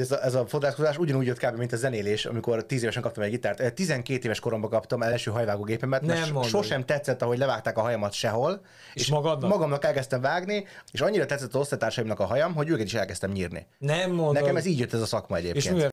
ez a, ez a fodrászkodás ugyanúgy jött kb. mint a zenélés, amikor 10 évesen kaptam egy gitárt. 12 éves koromban kaptam első hajvágógépemet, mert nem sosem tetszett, ahogy levágták a hajamat sehol. És, és magadnak? magamnak elkezdtem vágni, és annyira tetszett az osztálytársaimnak a hajam, hogy őket is elkezdtem nyírni. Nem mondom. Nekem ez így jött ez a szakma egyébként. És